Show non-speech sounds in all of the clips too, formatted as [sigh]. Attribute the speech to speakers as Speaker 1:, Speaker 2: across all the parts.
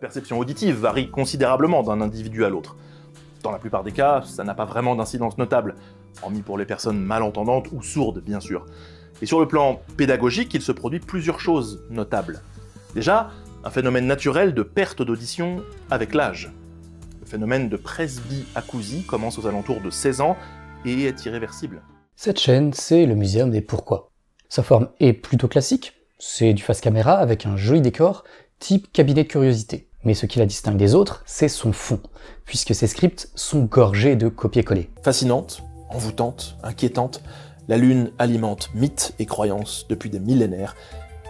Speaker 1: perception auditive varie considérablement d'un individu à l'autre. Dans la plupart des cas, ça n'a pas vraiment d'incidence notable, hormis pour les personnes malentendantes ou sourdes, bien sûr. Et sur le plan pédagogique, il se produit plusieurs choses notables. Déjà, un phénomène naturel de perte d'audition avec l'âge. Le phénomène de presbyacousie commence aux alentours de 16 ans et est irréversible.
Speaker 2: Cette chaîne, c'est le Muséum des Pourquoi. Sa forme est plutôt classique, c'est du face caméra avec un joli décor, type cabinet de curiosité. Mais ce qui la distingue des autres, c'est son fond, puisque ses scripts sont gorgés de copier-coller.
Speaker 1: Fascinante, envoûtante, inquiétante, la Lune alimente mythes et croyances depuis des millénaires,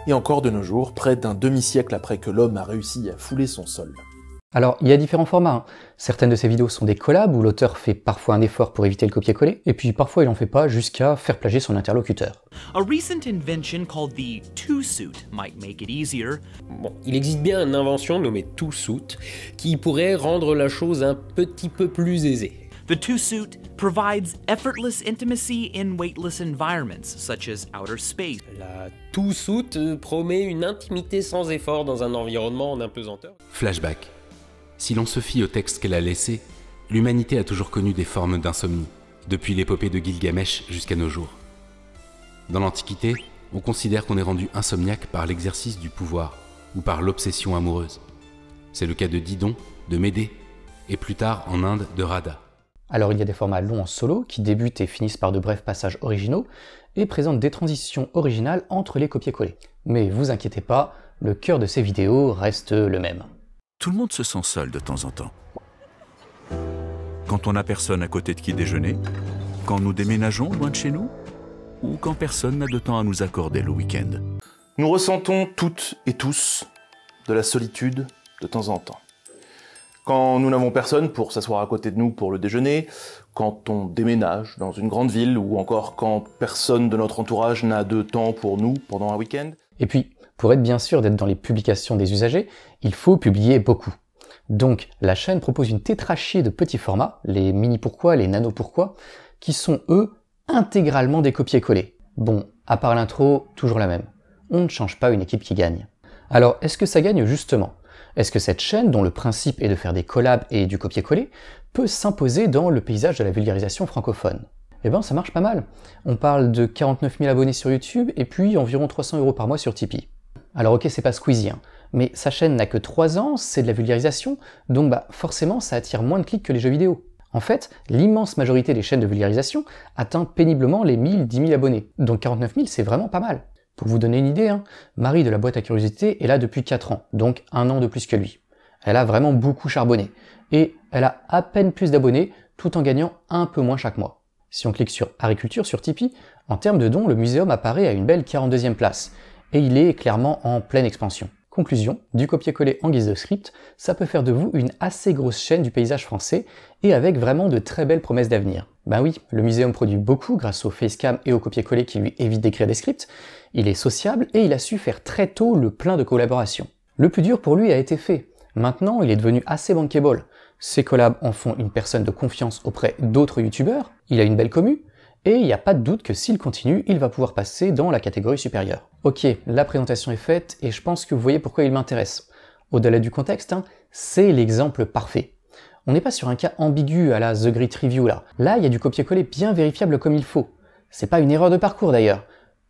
Speaker 1: et encore de
Speaker 2: nos jours, près d'un demi-siècle après que
Speaker 1: l'homme a réussi à fouler son sol.
Speaker 2: Alors, il y a différents formats. Hein. Certaines de ces vidéos sont des collabs où l'auteur fait parfois un effort pour éviter le copier-coller, et puis parfois il n'en fait pas jusqu'à faire plager son interlocuteur. il existe bien une invention nommée two-suit qui pourrait rendre la chose un petit peu plus aisée. The two-suit provides effortless intimacy in weightless environments, such as outer space. La two-suit euh, promet une intimité sans effort dans un environnement en impesanteur.
Speaker 1: Flashback. Si l'on se fie au texte qu'elle a laissé, l'humanité a toujours connu des formes d'insomnie, depuis l'épopée de Gilgamesh jusqu'à nos jours. Dans l'Antiquité, on considère qu'on est rendu insomniaque par l'exercice du pouvoir ou par l'obsession amoureuse. C'est le cas de Didon, de Médée, et plus tard en Inde de Radha.
Speaker 2: Alors il y a des formats longs en solo qui débutent et finissent par de brefs passages originaux et présentent des transitions originales entre les copier-coller. Mais vous inquiétez pas, le cœur de ces vidéos reste le même tout le monde se sent seul de temps en temps.
Speaker 1: Quand on n'a personne à côté de qui déjeuner, quand nous déménageons loin de chez nous, ou quand personne n'a de temps à nous accorder le week-end. Nous ressentons toutes et tous de la solitude de temps en temps. Quand nous n'avons personne pour s'asseoir à côté de nous pour le déjeuner, quand on déménage dans une grande ville, ou encore quand personne de notre entourage n'a de temps pour nous pendant un week-end.
Speaker 2: Et puis, pour être bien sûr d'être dans les publications des usagers, il faut publier beaucoup. Donc la chaîne propose une tétrachie de petits formats, les mini pourquoi, les nano pourquoi, qui sont eux intégralement des copier-coller. Bon, à part l'intro, toujours la même. On ne change pas une équipe qui gagne. Alors est-ce que ça gagne justement Est-ce que cette chaîne, dont le principe est de faire des collabs et du copier-coller, peut s'imposer dans le paysage de la vulgarisation francophone eh ben ça marche pas mal. On parle de 49 000 abonnés sur YouTube et puis environ 300 euros par mois sur Tipeee. Alors ok, c'est pas Squeezie, hein, mais sa chaîne n'a que 3 ans, c'est de la vulgarisation, donc bah forcément ça attire moins de clics que les jeux vidéo. En fait, l'immense majorité des chaînes de vulgarisation atteint péniblement les 1000-10 000 abonnés, donc 49 000 c'est vraiment pas mal. Pour vous donner une idée, hein, Marie de la boîte à curiosité est là depuis 4 ans, donc un an de plus que lui. Elle a vraiment beaucoup charbonné, et elle a à peine plus d'abonnés tout en gagnant un peu moins chaque mois. Si on clique sur Agriculture sur Tipeee, en termes de dons, le muséum apparaît à une belle 42e place, et il est clairement en pleine expansion. Conclusion, du copier-coller en guise de script, ça peut faire de vous une assez grosse chaîne du paysage français et avec vraiment de très belles promesses d'avenir. Ben oui, le muséum produit beaucoup grâce au facecam et au copier-coller qui lui évite d'écrire des scripts, il est sociable et il a su faire très tôt le plein de collaborations. Le plus dur pour lui a été fait. Maintenant, il est devenu assez bankable. Ses collabs en font une personne de confiance auprès d'autres youtubeurs, il a une belle commu, et il n'y a pas de doute que s'il continue, il va pouvoir passer dans la catégorie supérieure. Ok, la présentation est faite, et je pense que vous voyez pourquoi il m'intéresse. Au-delà du contexte, hein, c'est l'exemple parfait. On n'est pas sur un cas ambigu à la The Great Review là. Là, il y a du copier-coller bien vérifiable comme il faut. C'est pas une erreur de parcours d'ailleurs.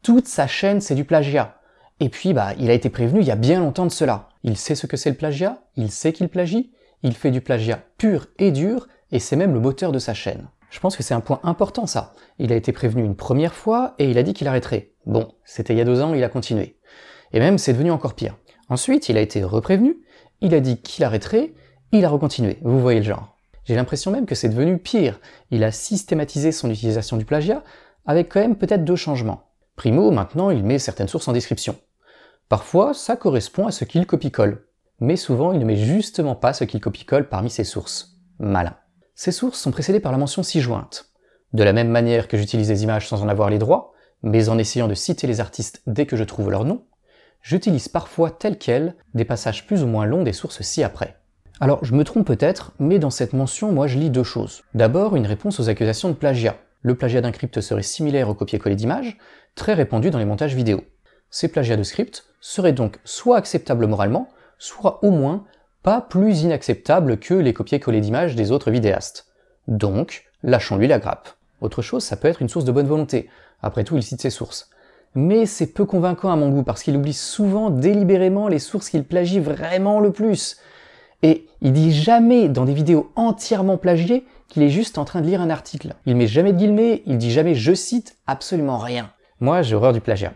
Speaker 2: Toute sa chaîne, c'est du plagiat. Et puis, bah, il a été prévenu il y a bien longtemps de cela. Il sait ce que c'est le plagiat, il sait qu'il plagie, il fait du plagiat pur et dur, et c'est même le moteur de sa chaîne. Je pense que c'est un point important ça. Il a été prévenu une première fois et il a dit qu'il arrêterait. Bon, c'était il y a deux ans, il a continué. Et même c'est devenu encore pire. Ensuite, il a été reprévenu, il a dit qu'il arrêterait, il a recontinué. Vous voyez le genre. J'ai l'impression même que c'est devenu pire. Il a systématisé son utilisation du plagiat avec quand même peut-être deux changements. Primo, maintenant, il met certaines sources en description. Parfois, ça correspond à ce qu'il copie-colle. Mais souvent, il ne met justement pas ce qu'il copie-colle parmi ses sources. Malin ces sources sont précédées par la mention ci-jointe. De la même manière que j'utilise des images sans en avoir les droits, mais en essayant de citer les artistes dès que je trouve leur nom, j'utilise parfois tel quel, des passages plus ou moins longs des sources ci-après. Alors je me trompe peut-être, mais dans cette mention, moi je lis deux choses. D'abord, une réponse aux accusations de plagiat. Le plagiat d'un crypt serait similaire au copier-coller d'images, très répandu dans les montages vidéo. Ces plagiats de script seraient donc soit acceptables moralement, soit au moins pas plus inacceptable que les copier-coller d'images des autres vidéastes. Donc, lâchons-lui la grappe. Autre chose, ça peut être une source de bonne volonté. Après tout, il cite ses sources. Mais c'est peu convaincant à mon goût parce qu'il oublie souvent délibérément les sources qu'il plagie vraiment le plus. Et il dit jamais dans des vidéos entièrement plagiées qu'il est juste en train de lire un article. Il met jamais de guillemets, il dit jamais je cite absolument rien. Moi, j'ai horreur du plagiat.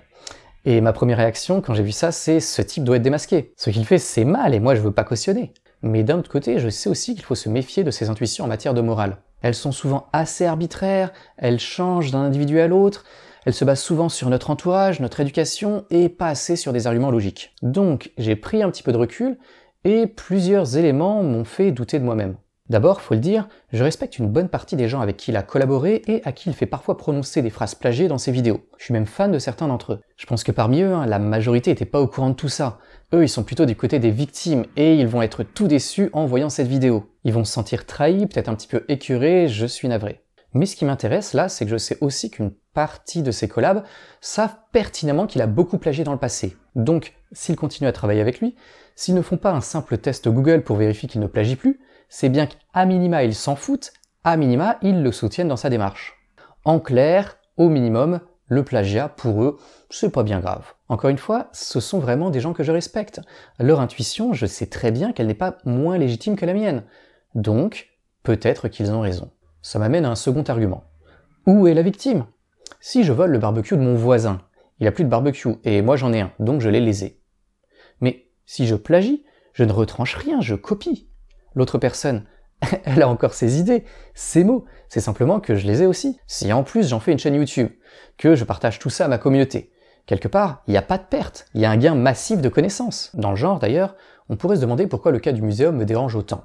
Speaker 2: Et ma première réaction quand j'ai vu ça, c'est ce type doit être démasqué. Ce qu'il fait, c'est mal et moi je veux pas cautionner. Mais d'un autre côté, je sais aussi qu'il faut se méfier de ses intuitions en matière de morale. Elles sont souvent assez arbitraires, elles changent d'un individu à l'autre, elles se basent souvent sur notre entourage, notre éducation et pas assez sur des arguments logiques. Donc j'ai pris un petit peu de recul et plusieurs éléments m'ont fait douter de moi-même. D'abord, faut le dire, je respecte une bonne partie des gens avec qui il a collaboré et à qui il fait parfois prononcer des phrases plagiées dans ses vidéos. Je suis même fan de certains d'entre eux. Je pense que parmi eux, hein, la majorité n'était pas au courant de tout ça. Eux, ils sont plutôt du côté des victimes et ils vont être tout déçus en voyant cette vidéo. Ils vont se sentir trahis, peut-être un petit peu écœurés, je suis navré. Mais ce qui m'intéresse là, c'est que je sais aussi qu'une partie de ses collabs savent pertinemment qu'il a beaucoup plagié dans le passé. Donc, s'ils continuent à travailler avec lui, s'ils ne font pas un simple test Google pour vérifier qu'il ne plagie plus, c'est bien qu'à minima ils s'en foutent, à minima ils le soutiennent dans sa démarche. En clair, au minimum, le plagiat, pour eux, c'est pas bien grave. Encore une fois, ce sont vraiment des gens que je respecte. Leur intuition, je sais très bien qu'elle n'est pas moins légitime que la mienne. Donc, peut-être qu'ils ont raison. Ça m'amène à un second argument. Où est la victime Si je vole le barbecue de mon voisin, il a plus de barbecue, et moi j'en ai un, donc je l'ai lésé. Mais si je plagie, je ne retranche rien, je copie l'autre personne, [laughs] elle a encore ses idées, ses mots, c'est simplement que je les ai aussi. Si en plus j'en fais une chaîne YouTube, que je partage tout ça à ma communauté, quelque part, il n'y a pas de perte, il y a un gain massif de connaissances. Dans le genre d'ailleurs, on pourrait se demander pourquoi le cas du muséum me dérange autant.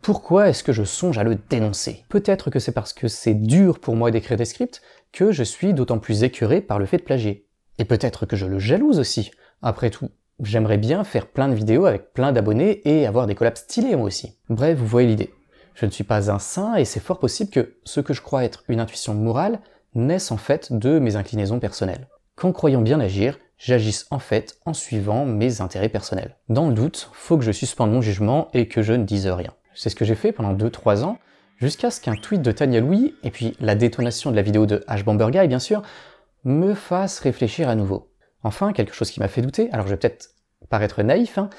Speaker 2: Pourquoi est-ce que je songe à le dénoncer Peut-être que c'est parce que c'est dur pour moi d'écrire des scripts que je suis d'autant plus écœuré par le fait de plagier. Et peut-être que je le jalouse aussi. Après tout, J'aimerais bien faire plein de vidéos avec plein d'abonnés et avoir des collabs stylés moi aussi. Bref, vous voyez l'idée. Je ne suis pas un saint et c'est fort possible que ce que je crois être une intuition morale naisse en fait de mes inclinaisons personnelles. Qu'en croyant bien agir, j'agisse en fait en suivant mes intérêts personnels. Dans le doute, faut que je suspende mon jugement et que je ne dise rien. C'est ce que j'ai fait pendant 2-3 ans, jusqu'à ce qu'un tweet de Tania Louis, et puis la détonation de la vidéo de H. et bien sûr, me fasse réfléchir à nouveau. Enfin, quelque chose qui m'a fait douter, alors je vais peut-être paraître naïf, hein,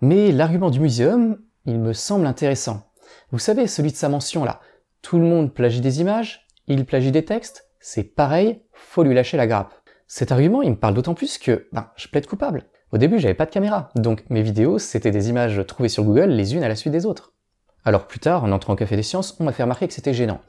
Speaker 2: mais l'argument du muséum, il me semble intéressant. Vous savez, celui de sa mention là, tout le monde plagie des images, il plagie des textes, c'est pareil, faut lui lâcher la grappe. Cet argument, il me parle d'autant plus que, ben, je plaide coupable. Au début, j'avais pas de caméra, donc mes vidéos, c'était des images trouvées sur Google les unes à la suite des autres. Alors plus tard, en entrant au Café des Sciences, on m'a fait remarquer que c'était gênant.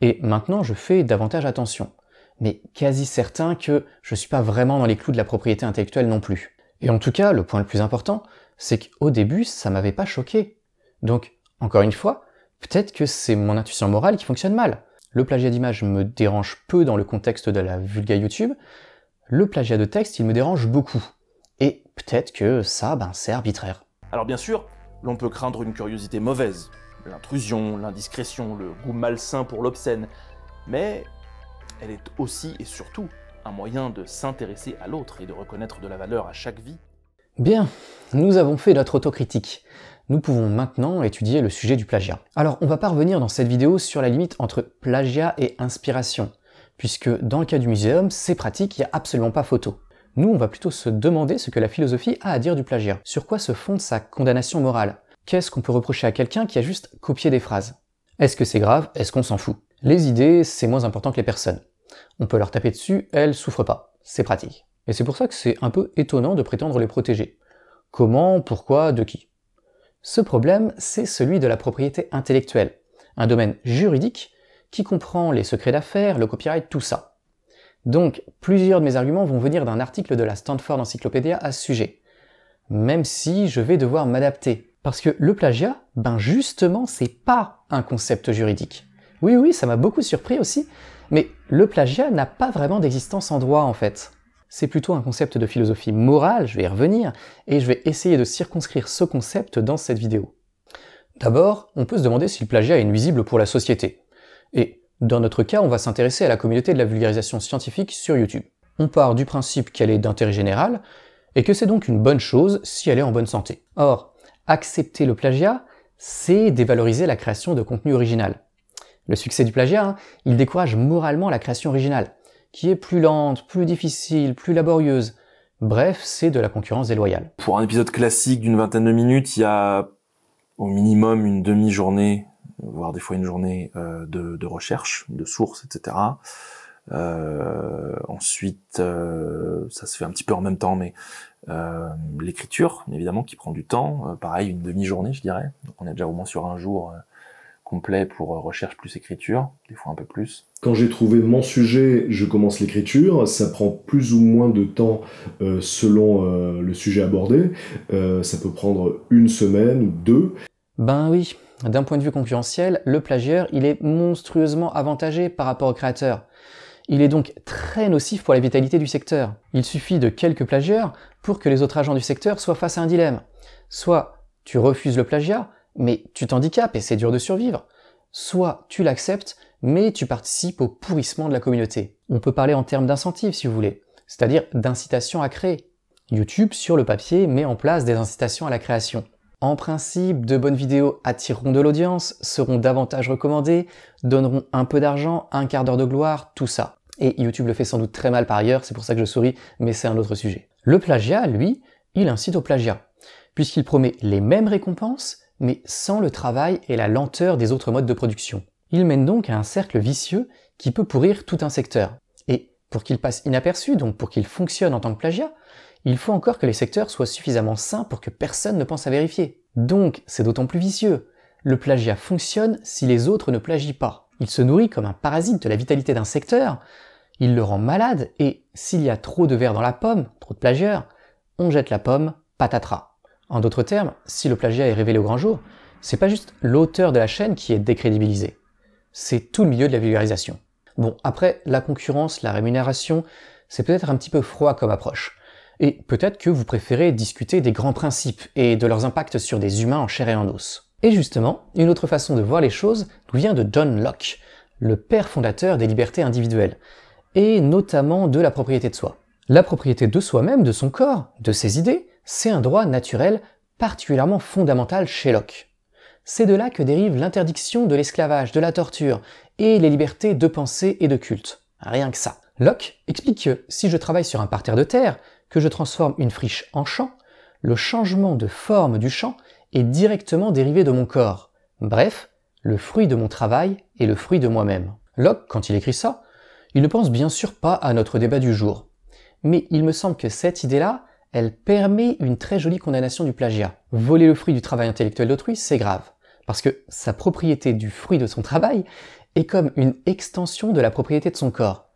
Speaker 2: Et maintenant, je fais davantage attention mais quasi certain que je suis pas vraiment dans les clous de la propriété intellectuelle non plus. Et en tout cas, le point le plus important, c'est qu'au début, ça m'avait pas choqué. Donc, encore une fois, peut-être que c'est mon intuition morale qui fonctionne mal. Le plagiat d'image me dérange peu dans le contexte de la vulga YouTube, le plagiat de texte, il me dérange beaucoup. Et peut-être que ça, ben, c'est arbitraire.
Speaker 1: Alors bien sûr, l'on peut craindre une curiosité mauvaise, l'intrusion, l'indiscrétion, le goût malsain pour l'obscène, mais elle est aussi et surtout un moyen de s'intéresser à l'autre et de reconnaître de la valeur à chaque vie.
Speaker 2: Bien, nous avons fait notre autocritique. Nous pouvons maintenant étudier le sujet du plagiat. Alors, on va pas revenir dans cette vidéo sur la limite entre plagiat et inspiration, puisque dans le cas du muséum, c'est pratique, il n'y a absolument pas photo. Nous, on va plutôt se demander ce que la philosophie a à dire du plagiat. Sur quoi se fonde sa condamnation morale Qu'est-ce qu'on peut reprocher à quelqu'un qui a juste copié des phrases Est-ce que c'est grave Est-ce qu'on s'en fout les idées, c'est moins important que les personnes. On peut leur taper dessus, elles souffrent pas. C'est pratique. Et c'est pour ça que c'est un peu étonnant de prétendre les protéger. Comment, pourquoi, de qui Ce problème, c'est celui de la propriété intellectuelle, un domaine juridique qui comprend les secrets d'affaires, le copyright, tout ça. Donc, plusieurs de mes arguments vont venir d'un article de la Stanford Encyclopédia à ce sujet. Même si je vais devoir m'adapter. Parce que le plagiat, ben justement, c'est pas un concept juridique. Oui, oui, ça m'a beaucoup surpris aussi, mais le plagiat n'a pas vraiment d'existence en droit en fait. C'est plutôt un concept de philosophie morale, je vais y revenir, et je vais essayer de circonscrire ce concept dans cette vidéo. D'abord, on peut se demander si le plagiat est nuisible pour la société. Et dans notre cas, on va s'intéresser à la communauté de la vulgarisation scientifique sur YouTube. On part du principe qu'elle est d'intérêt général, et que c'est donc une bonne chose si elle est en bonne santé. Or, accepter le plagiat, c'est dévaloriser la création de contenu original. Le succès du plagiat, hein, il décourage moralement la création originale, qui est plus lente, plus difficile, plus laborieuse. Bref, c'est de la concurrence déloyale.
Speaker 1: Pour un épisode classique d'une vingtaine de minutes, il y a au minimum une demi-journée, voire des fois une journée euh, de, recherche, de sources, etc. Euh, ensuite, euh, ça se fait un petit peu en même temps, mais l'écriture, évidemment, qui prend du temps. pareil, une demi-journée, je dirais. Donc on est déjà au moins sur un jour complet pour euh, recherche plus écriture, des fois un peu plus. Quand j'ai trouvé mon sujet, je commence l'écriture. Ça prend plus ou moins de temps euh, selon euh, le sujet abordé. ça peut prendre une semaine ou deux.
Speaker 2: Ben oui, d'un point de vue concurrentiel, le plagiaire, il est monstrueusement avantagé par rapport au créateur. Il est donc très nocif pour la vitalité du secteur. Il suffit de quelques plagiaires pour que les autres agents du secteur soient face à un dilemme. Soit tu refuses le plagiat, mais tu t'handicapes et c'est dur de survivre. Soit tu l'acceptes, mais tu participes au pourrissement de la communauté. On peut parler en termes d'incentives si vous voulez, c'est-à-dire d'incitation à créer. YouTube, sur le papier, met en place des incitations à la création. En principe, de bonnes vidéos attireront de l'audience, seront davantage recommandées, donneront un peu d'argent, un quart d'heure de gloire, tout ça. Et YouTube le fait sans doute très mal par ailleurs, c'est pour ça que je souris, mais c'est un autre sujet. Le plagiat, lui, il incite au plagiat, puisqu'il promet les mêmes récompenses, mais sans le travail et la lenteur des autres modes de production. Il mène donc à un cercle vicieux qui peut pourrir tout un secteur. Et pour qu'il passe inaperçu, donc pour qu'il fonctionne en tant que plagiat, il faut encore que les secteurs soient suffisamment sains pour que personne ne pense à vérifier. Donc c'est d'autant plus vicieux. Le plagiat fonctionne si les autres ne plagient pas. Il se nourrit comme un parasite de la vitalité d'un secteur, il le rend malade et s'il y a trop de verre dans la pomme, trop de plagieurs, on jette la pomme, patatras. En d'autres termes, si le plagiat est révélé au grand jour, c'est pas juste l'auteur de la chaîne qui est décrédibilisé. C'est tout le milieu de la vulgarisation. Bon, après, la concurrence, la rémunération, c'est peut-être un petit peu froid comme approche. Et peut-être que vous préférez discuter des grands principes et de leurs impacts sur des humains en chair et en os. Et justement, une autre façon de voir les choses nous vient de John Locke, le père fondateur des libertés individuelles, et notamment de la propriété de soi. La propriété de soi-même, de son corps, de ses idées, c'est un droit naturel particulièrement fondamental chez Locke. C'est de là que dérive l'interdiction de l'esclavage, de la torture et les libertés de pensée et de culte. Rien que ça. Locke explique que si je travaille sur un parterre de terre, que je transforme une friche en champ, le changement de forme du champ est directement dérivé de mon corps. Bref, le fruit de mon travail est le fruit de moi-même. Locke, quand il écrit ça, il ne pense bien sûr pas à notre débat du jour. Mais il me semble que cette idée-là, elle permet une très jolie condamnation du plagiat. Voler le fruit du travail intellectuel d'autrui, c'est grave, parce que sa propriété du fruit de son travail est comme une extension de la propriété de son corps.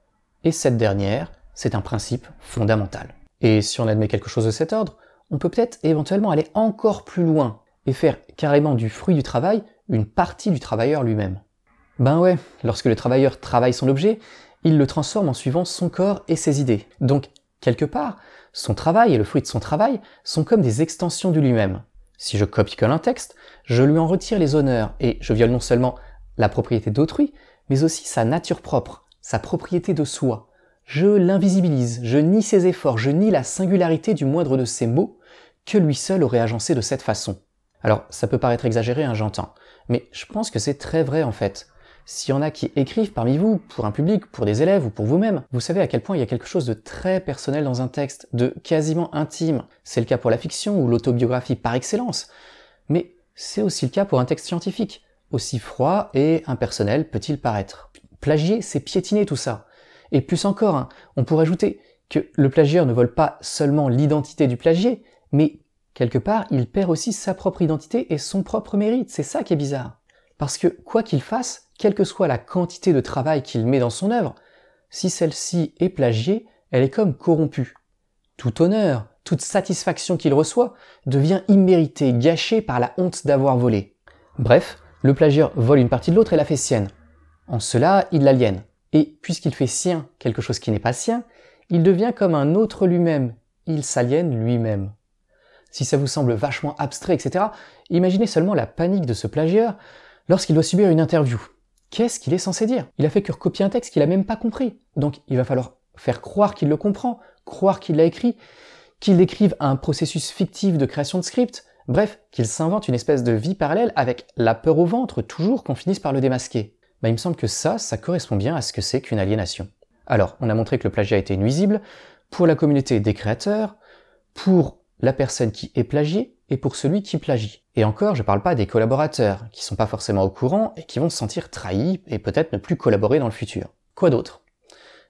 Speaker 2: Et cette dernière, c'est un principe fondamental. Et si on admet quelque chose de cet ordre, on peut peut-être éventuellement aller encore plus loin et faire carrément du fruit du travail une partie du travailleur lui-même. Ben ouais, lorsque le travailleur travaille son objet, il le transforme en suivant son corps et ses idées. Donc, quelque part, son travail et le fruit de son travail sont comme des extensions de lui-même. Si je copie-colle un texte, je lui en retire les honneurs et je viole non seulement la propriété d'autrui, mais aussi sa nature propre, sa propriété de soi. Je l'invisibilise, je nie ses efforts, je nie la singularité du moindre de ses mots que lui seul aurait agencé de cette façon. Alors, ça peut paraître exagéré, hein, j'entends, mais je pense que c'est très vrai en fait. S'il y en a qui écrivent parmi vous, pour un public, pour des élèves ou pour vous-même, vous savez à quel point il y a quelque chose de très personnel dans un texte, de quasiment intime. C'est le cas pour la fiction ou l'autobiographie par excellence. Mais c'est aussi le cas pour un texte scientifique. Aussi froid et impersonnel peut-il paraître. Plagier, c'est piétiner tout ça. Et plus encore, hein, on pourrait ajouter que le plagieur ne vole pas seulement l'identité du plagier, mais quelque part, il perd aussi sa propre identité et son propre mérite. C'est ça qui est bizarre. Parce que, quoi qu'il fasse, quelle que soit la quantité de travail qu'il met dans son œuvre, si celle-ci est plagiée, elle est comme corrompue. Tout honneur, toute satisfaction qu'il reçoit devient imméritée, gâchée par la honte d'avoir volé. Bref, le plagieur vole une partie de l'autre et la fait sienne. En cela, il l'aliène. Et puisqu'il fait sien quelque chose qui n'est pas sien, il devient comme un autre lui-même. Il s'aliène lui-même. Si ça vous semble vachement abstrait, etc., imaginez seulement la panique de ce plagieur lorsqu'il doit subir une interview qu'est-ce qu'il est censé dire Il a fait que recopier un texte qu'il n'a même pas compris. Donc il va falloir faire croire qu'il le comprend, croire qu'il l'a écrit, qu'il décrive un processus fictif de création de script, bref, qu'il s'invente une espèce de vie parallèle avec la peur au ventre, toujours qu'on finisse par le démasquer. Bah, il me semble que ça, ça correspond bien à ce que c'est qu'une aliénation. Alors, on a montré que le plagiat était nuisible pour la communauté des créateurs, pour la personne qui est plagiée, et pour celui qui plagie. Et encore, je parle pas des collaborateurs, qui sont pas forcément au courant et qui vont se sentir trahis et peut-être ne plus collaborer dans le futur. Quoi d'autre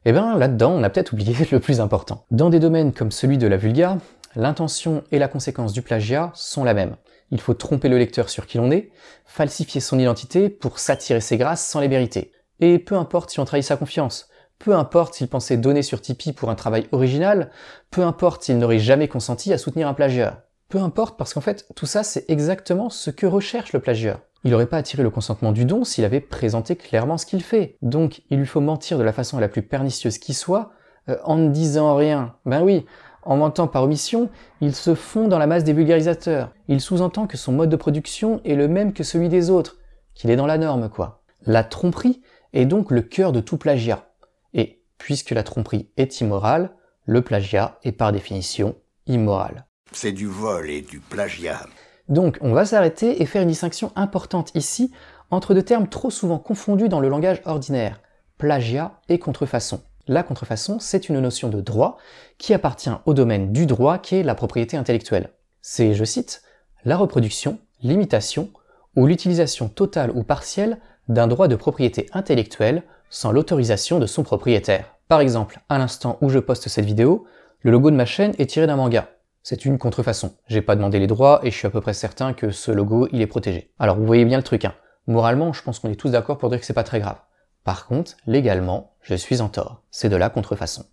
Speaker 2: Eh bien, là-dedans, on a peut-être oublié [laughs] le plus important. Dans des domaines comme celui de la vulga, l'intention et la conséquence du plagiat sont la même. Il faut tromper le lecteur sur qui l'on est, falsifier son identité pour s'attirer ses grâces sans les mériter. Et peu importe si on trahit sa confiance, peu importe s'il pensait donner sur Tipeee pour un travail original, peu importe s'il n'aurait jamais consenti à soutenir un plagiat. Peu importe, parce qu'en fait, tout ça, c'est exactement ce que recherche le plagiat. Il n'aurait pas attiré le consentement du don s'il avait présenté clairement ce qu'il fait. Donc, il lui faut mentir de la façon la plus pernicieuse qui soit, euh, en ne disant rien. Ben oui, en mentant par omission, il se fond dans la masse des vulgarisateurs. Il sous-entend que son mode de production est le même que celui des autres, qu'il est dans la norme, quoi. La tromperie est donc le cœur de tout plagiat. Et puisque la tromperie est immorale, le plagiat est par définition immoral. C'est du vol et du plagiat. Donc, on va s'arrêter et faire une distinction importante ici entre deux termes trop souvent confondus dans le langage ordinaire, plagiat et contrefaçon. La contrefaçon, c'est une notion de droit qui appartient au domaine du droit qui est la propriété intellectuelle. C'est, je cite, la reproduction, l'imitation ou l'utilisation totale ou partielle d'un droit de propriété intellectuelle sans l'autorisation de son propriétaire. Par exemple, à l'instant où je poste cette vidéo, le logo de ma chaîne est tiré d'un manga. C'est une contrefaçon. J'ai pas demandé les droits et je suis à peu près certain que ce logo, il est protégé. Alors vous voyez bien le truc, hein. Moralement, je pense qu'on est tous d'accord pour dire que c'est pas très grave. Par contre, légalement, je suis en tort. C'est de la contrefaçon.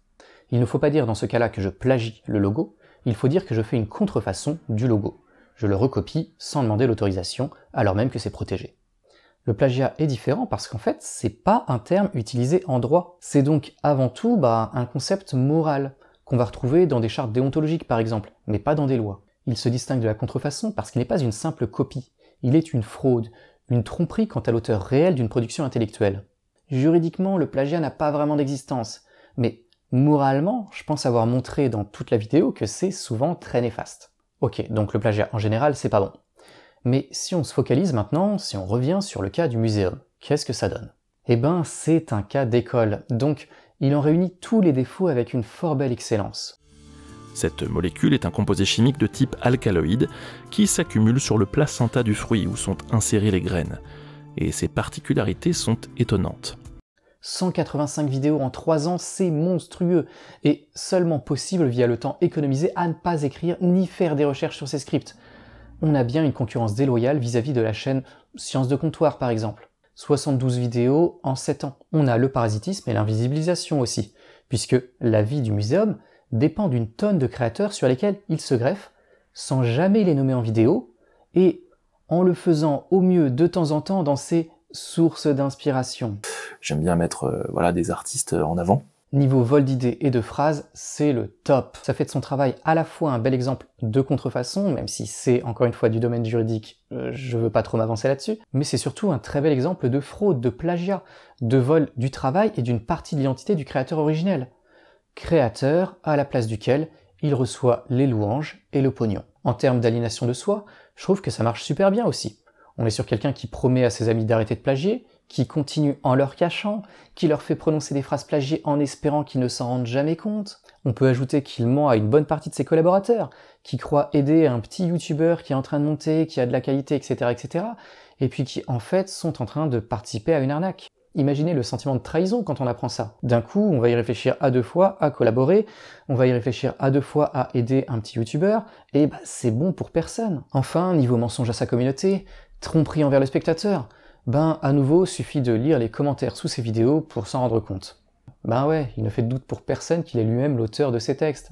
Speaker 2: Il ne faut pas dire dans ce cas-là que je plagie le logo, il faut dire que je fais une contrefaçon du logo. Je le recopie sans demander l'autorisation, alors même que c'est protégé. Le plagiat est différent parce qu'en fait, c'est pas un terme utilisé en droit. C'est donc avant tout bah, un concept moral qu'on va retrouver dans des chartes déontologiques par exemple, mais pas dans des lois. Il se distingue de la contrefaçon parce qu'il n'est pas une simple copie, il est une fraude, une tromperie quant à l'auteur réel d'une production intellectuelle. Juridiquement, le plagiat n'a pas vraiment d'existence, mais moralement, je pense avoir montré dans toute la vidéo que c'est souvent très néfaste. Ok, donc le plagiat en général, c'est pas bon. Mais si on se focalise maintenant, si on revient sur le cas du muséum, qu'est-ce que ça donne Eh ben, c'est un cas d'école, donc il en réunit tous les défauts avec une fort belle excellence.
Speaker 1: Cette molécule est un composé chimique de type alcaloïde qui s'accumule sur le placenta du fruit où sont insérées les graines. Et ses particularités sont étonnantes.
Speaker 2: 185 vidéos en 3 ans, c'est monstrueux et seulement possible via le temps économisé à ne pas écrire ni faire des recherches sur ces scripts. On a bien une concurrence déloyale vis-à-vis de la chaîne Science de comptoir par exemple. 72 vidéos en 7 ans. On a le parasitisme et l'invisibilisation aussi, puisque la vie du muséum dépend d'une tonne de créateurs sur lesquels il se greffe, sans jamais les nommer en vidéo, et en le faisant au mieux de temps en temps dans ses sources d'inspiration.
Speaker 1: J'aime bien mettre euh, voilà, des artistes en avant,
Speaker 2: Niveau vol d'idées et de phrases, c'est le top. Ça fait de son travail à la fois un bel exemple de contrefaçon, même si c'est encore une fois du domaine juridique, euh, je veux pas trop m'avancer là-dessus, mais c'est surtout un très bel exemple de fraude, de plagiat, de vol du travail et d'une partie de l'identité du créateur originel. Créateur à la place duquel il reçoit les louanges et le pognon. En termes d'aliénation de soi, je trouve que ça marche super bien aussi. On est sur quelqu'un qui promet à ses amis d'arrêter de plagier, qui continue en leur cachant, qui leur fait prononcer des phrases plagiées en espérant qu'ils ne s'en rendent jamais compte. On peut ajouter qu'il ment à une bonne partie de ses collaborateurs, qui croient aider un petit youtubeur qui est en train de monter, qui a de la qualité, etc., etc., et puis qui en fait sont en train de participer à une arnaque. Imaginez le sentiment de trahison quand on apprend ça. D'un coup, on va y réfléchir à deux fois à collaborer, on va y réfléchir à deux fois à aider un petit youtubeur, et bah, c'est bon pour personne. Enfin, niveau mensonge à sa communauté, tromperie envers le spectateur, ben, à nouveau, suffit de lire les commentaires sous ces vidéos pour s'en rendre compte. Ben ouais, il ne fait doute pour personne qu'il est lui-même l'auteur de ces textes.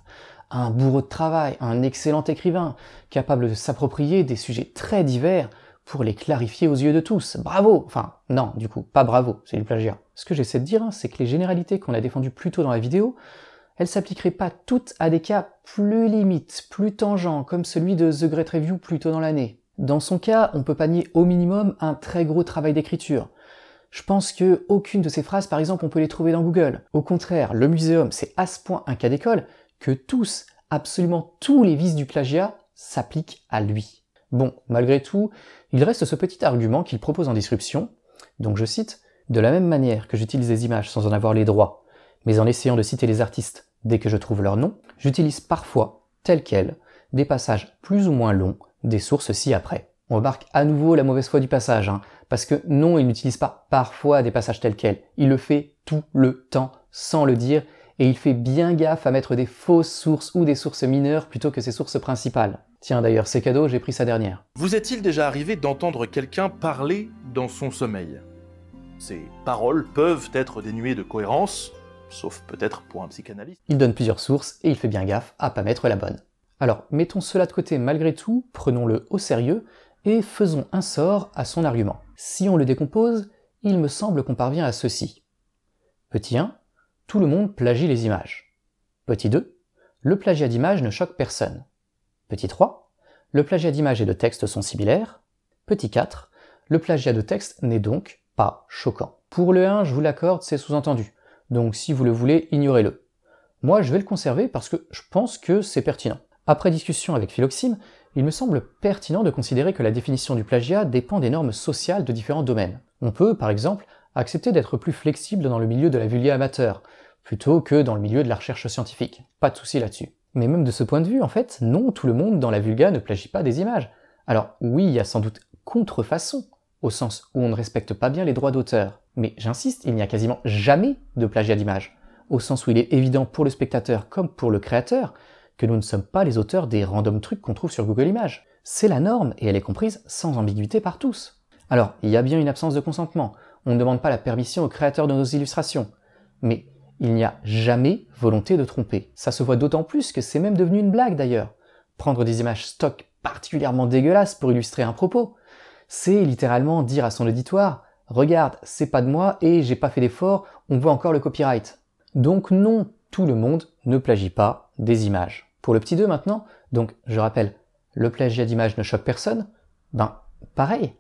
Speaker 2: Un bourreau de travail, un excellent écrivain, capable de s'approprier des sujets très divers pour les clarifier aux yeux de tous. Bravo Enfin, non, du coup, pas bravo, c'est du plagiat. Ce que j'essaie de dire, hein, c'est que les généralités qu'on a défendues plus tôt dans la vidéo, elles s'appliqueraient pas toutes à des cas plus limites, plus tangents, comme celui de The Great Review plus tôt dans l'année. Dans son cas, on peut panier au minimum un très gros travail d'écriture. Je pense que aucune de ces phrases, par exemple, on peut les trouver dans Google. Au contraire, le muséum, c'est à ce point un cas d'école que tous, absolument tous les vices du plagiat s'appliquent à lui. Bon, malgré tout, il reste ce petit argument qu'il propose en description. Donc je cite, De la même manière que j'utilise des images sans en avoir les droits, mais en essayant de citer les artistes dès que je trouve leur nom, j'utilise parfois, tel quel, des passages plus ou moins longs des sources ci-après. On remarque à nouveau la mauvaise foi du passage, hein, parce que non, il n'utilise pas parfois des passages tels quels, il le fait tout le temps, sans le dire, et il fait bien gaffe à mettre des fausses sources ou des sources mineures plutôt que ses sources principales. Tiens d'ailleurs, c'est cadeau, j'ai pris sa dernière.
Speaker 1: Vous est-il déjà arrivé d'entendre quelqu'un parler dans son sommeil Ses paroles peuvent être dénuées de cohérence, sauf peut-être pour un psychanalyste.
Speaker 2: Il donne plusieurs sources et il fait bien gaffe à pas mettre la bonne. Alors, mettons cela de côté malgré tout, prenons-le au sérieux, et faisons un sort à son argument. Si on le décompose, il me semble qu'on parvient à ceci. Petit 1, tout le monde plagie les images. Petit 2, le plagiat d'images ne choque personne. Petit 3, le plagiat d'images et de texte sont similaires. Petit 4, le plagiat de texte n'est donc pas choquant. Pour le 1, je vous l'accorde, c'est sous-entendu, donc si vous le voulez, ignorez-le. Moi, je vais le conserver parce que je pense que c'est pertinent. Après discussion avec Philoxime, il me semble pertinent de considérer que la définition du plagiat dépend des normes sociales de différents domaines. On peut, par exemple, accepter d'être plus flexible dans le milieu de la vulga amateur, plutôt que dans le milieu de la recherche scientifique. Pas de souci là-dessus. Mais même de ce point de vue, en fait, non, tout le monde dans la vulga ne plagie pas des images. Alors oui, il y a sans doute contrefaçon, au sens où on ne respecte pas bien les droits d'auteur. Mais j'insiste, il n'y a quasiment jamais de plagiat d'image, au sens où il est évident pour le spectateur comme pour le créateur que nous ne sommes pas les auteurs des random trucs qu'on trouve sur Google Images. C'est la norme et elle est comprise sans ambiguïté par tous. Alors, il y a bien une absence de consentement, on ne demande pas la permission aux créateurs de nos illustrations, mais il n'y a jamais volonté de tromper. Ça se voit d'autant plus que c'est même devenu une blague d'ailleurs. Prendre des images stock particulièrement dégueulasses pour illustrer un propos, c'est littéralement dire à son auditoire Regarde, c'est pas de moi et j'ai pas fait d'effort, on voit encore le copyright. Donc non, tout le monde ne plagie pas des images. Pour le petit 2 maintenant, donc je rappelle, le plagiat d'image ne choque personne, ben pareil,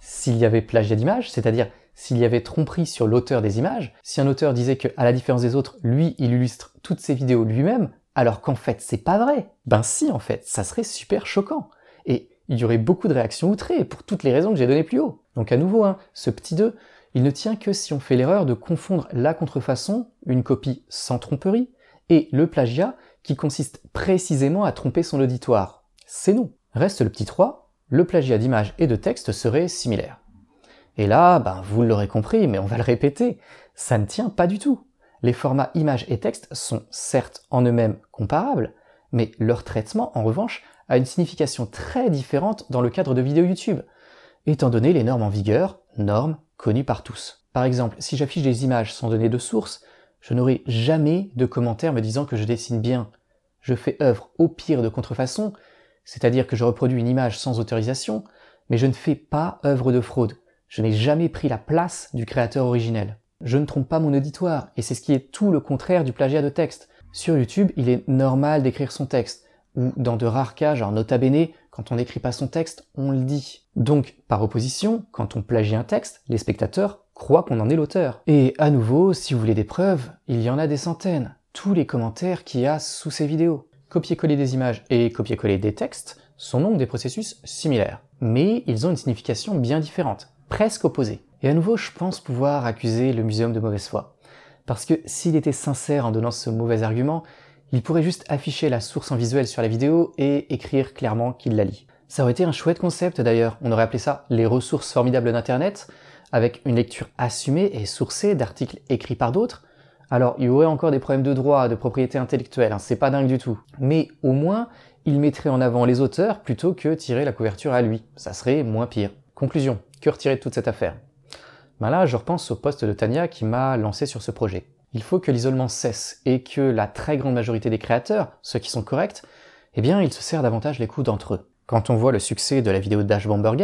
Speaker 2: s'il y avait plagiat d'image, c'est-à-dire s'il y avait tromperie sur l'auteur des images, si un auteur disait que, à la différence des autres, lui, il illustre toutes ses vidéos lui-même, alors qu'en fait c'est pas vrai, ben si en fait, ça serait super choquant. Et il y aurait beaucoup de réactions outrées pour toutes les raisons que j'ai données plus haut. Donc à nouveau, hein, ce petit 2, il ne tient que si on fait l'erreur de confondre la contrefaçon, une copie sans tromperie, et le plagiat, qui consiste précisément à tromper son auditoire. C'est non. Reste le petit 3, le plagiat d'images et de texte serait similaire. Et là, ben, vous l'aurez compris, mais on va le répéter, ça ne tient pas du tout. Les formats images et texte sont certes en eux-mêmes comparables, mais leur traitement, en revanche, a une signification très différente dans le cadre de vidéos YouTube, étant donné les normes en vigueur, normes connu par tous. Par exemple, si j'affiche des images sans donner de source, je n'aurai jamais de commentaires me disant que je dessine bien. Je fais œuvre au pire de contrefaçon, c'est-à-dire que je reproduis une image sans autorisation, mais je ne fais pas œuvre de fraude. Je n'ai jamais pris la place du créateur originel. Je ne trompe pas mon auditoire, et c'est ce qui est tout le contraire du plagiat de texte. Sur YouTube, il est normal d'écrire son texte, ou dans de rares cas, genre nota bene, quand on n'écrit pas son texte, on le dit. Donc, par opposition, quand on plagie un texte, les spectateurs croient qu'on en est l'auteur. Et à nouveau, si vous voulez des preuves, il y en a des centaines. Tous les commentaires qu'il y a sous ces vidéos. Copier-coller des images et copier-coller des textes sont donc des processus similaires. Mais ils ont une signification bien différente, presque opposée. Et à nouveau, je pense pouvoir accuser le muséum de mauvaise foi. Parce que s'il était sincère en donnant ce mauvais argument, il pourrait juste afficher la source en visuel sur la vidéo et écrire clairement qu'il la lit. Ça aurait été un chouette concept d'ailleurs, on aurait appelé ça les ressources formidables d'Internet, avec une lecture assumée et sourcée d'articles écrits par d'autres. Alors il y aurait encore des problèmes de droit, de propriété intellectuelle, hein. c'est pas dingue du tout. Mais au moins, il mettrait en avant les auteurs plutôt que tirer la couverture à lui. Ça serait moins pire. Conclusion, que retirer de toute cette affaire ben Là, je repense au poste de Tania qui m'a lancé sur ce projet il faut que l'isolement cesse et que la très grande majorité des créateurs, ceux qui sont corrects, eh bien, ils se serrent davantage les coups d'entre eux. Quand on voit le succès de la vidéo Dash Bomber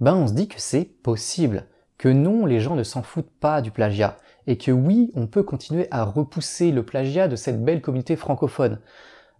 Speaker 2: ben on se dit que c'est possible, que non, les gens ne s'en foutent pas du plagiat, et que oui, on peut continuer à repousser le plagiat de cette belle communauté francophone,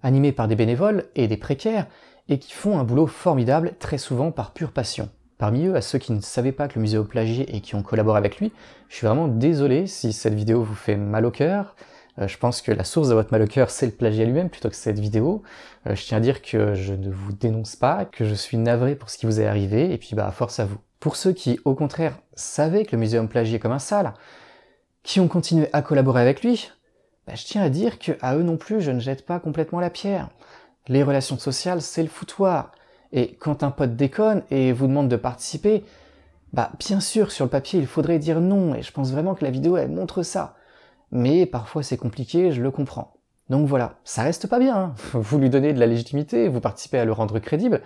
Speaker 2: animée par des bénévoles et des précaires, et qui font un boulot formidable très souvent par pure passion. Parmi eux, à ceux qui ne savaient pas que le musée au plagié et qui ont collaboré avec lui, je suis vraiment désolé si cette vidéo vous fait mal au cœur. Euh, je pense que la source de votre mal au cœur, c'est le plagiat lui-même plutôt que cette vidéo. Euh, je tiens à dire que je ne vous dénonce pas, que je suis navré pour ce qui vous est arrivé, et puis bah force à vous. Pour ceux qui, au contraire, savaient que le muséum plagiait comme un sale, qui ont continué à collaborer avec lui, bah, je tiens à dire que à eux non plus, je ne jette pas complètement la pierre. Les relations sociales, c'est le foutoir. Et quand un pote déconne et vous demande de participer, bah bien sûr, sur le papier, il faudrait dire non, et je pense vraiment que la vidéo, elle montre ça. Mais parfois c'est compliqué, je le comprends. Donc voilà, ça reste pas bien, hein. [laughs] vous lui donnez de la légitimité, vous participez à le rendre crédible,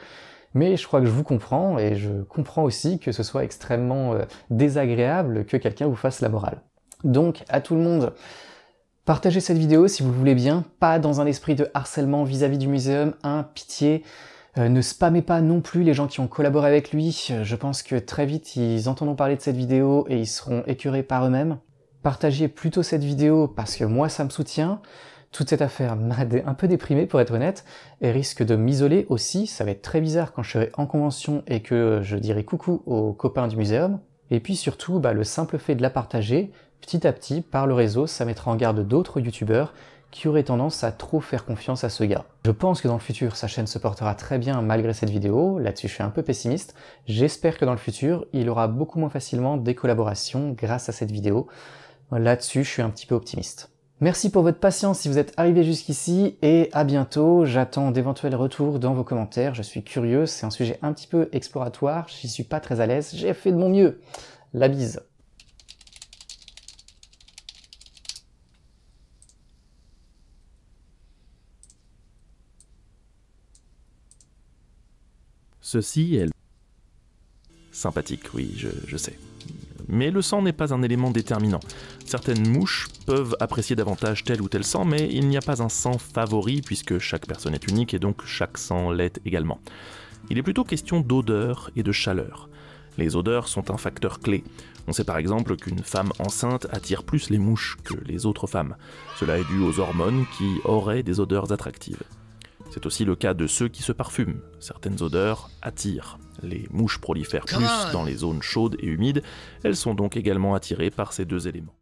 Speaker 2: mais je crois que je vous comprends, et je comprends aussi que ce soit extrêmement euh, désagréable que quelqu'un vous fasse la morale. Donc à tout le monde, partagez cette vidéo si vous le voulez bien, pas dans un esprit de harcèlement vis-à-vis du muséum, hein, pitié, euh, ne spammez pas non plus les gens qui ont collaboré avec lui. Je pense que très vite, ils entendront parler de cette vidéo et ils seront écœurés par eux-mêmes. Partagez plutôt cette vidéo parce que moi, ça me soutient. Toute cette affaire m'a un peu déprimé pour être honnête et risque de m'isoler aussi. Ça va être très bizarre quand je serai en convention et que je dirai coucou aux copains du muséum. Et puis surtout, bah, le simple fait de la partager, petit à petit, par le réseau, ça mettra en garde d'autres youtubeurs qui aurait tendance à trop faire confiance à ce gars. Je pense que dans le futur, sa chaîne se portera très bien malgré cette vidéo, là-dessus je suis un peu pessimiste. J'espère que dans le futur, il aura beaucoup moins facilement des collaborations grâce à cette vidéo. Là-dessus, je suis un petit peu optimiste. Merci pour votre patience si vous êtes arrivé jusqu'ici et à bientôt. J'attends d'éventuels retours dans vos commentaires, je suis curieux, c'est un sujet un petit peu exploratoire, j'y suis pas très à l'aise, j'ai fait de mon mieux. La bise.
Speaker 1: Ceci est sympathique, oui, je, sais. Mais le sang n'est pas un élément déterminant. Certaines mouches peuvent apprécier davantage tel ou tel sang, mais il n'y a pas un sang favori puisque chaque personne est unique et donc chaque sang l'est également. Il est plutôt question d'odeur et de chaleur. Les odeurs sont un facteur clé. On sait par exemple qu'une femme enceinte attire plus les mouches que les autres femmes. Cela est dû aux hormones qui auraient des odeurs attractives. C'est aussi le cas de ceux qui se parfument. Certaines odeurs attirent. Les mouches prolifèrent plus dans les zones chaudes et humides, elles
Speaker 2: sont donc également attirées par ces deux éléments.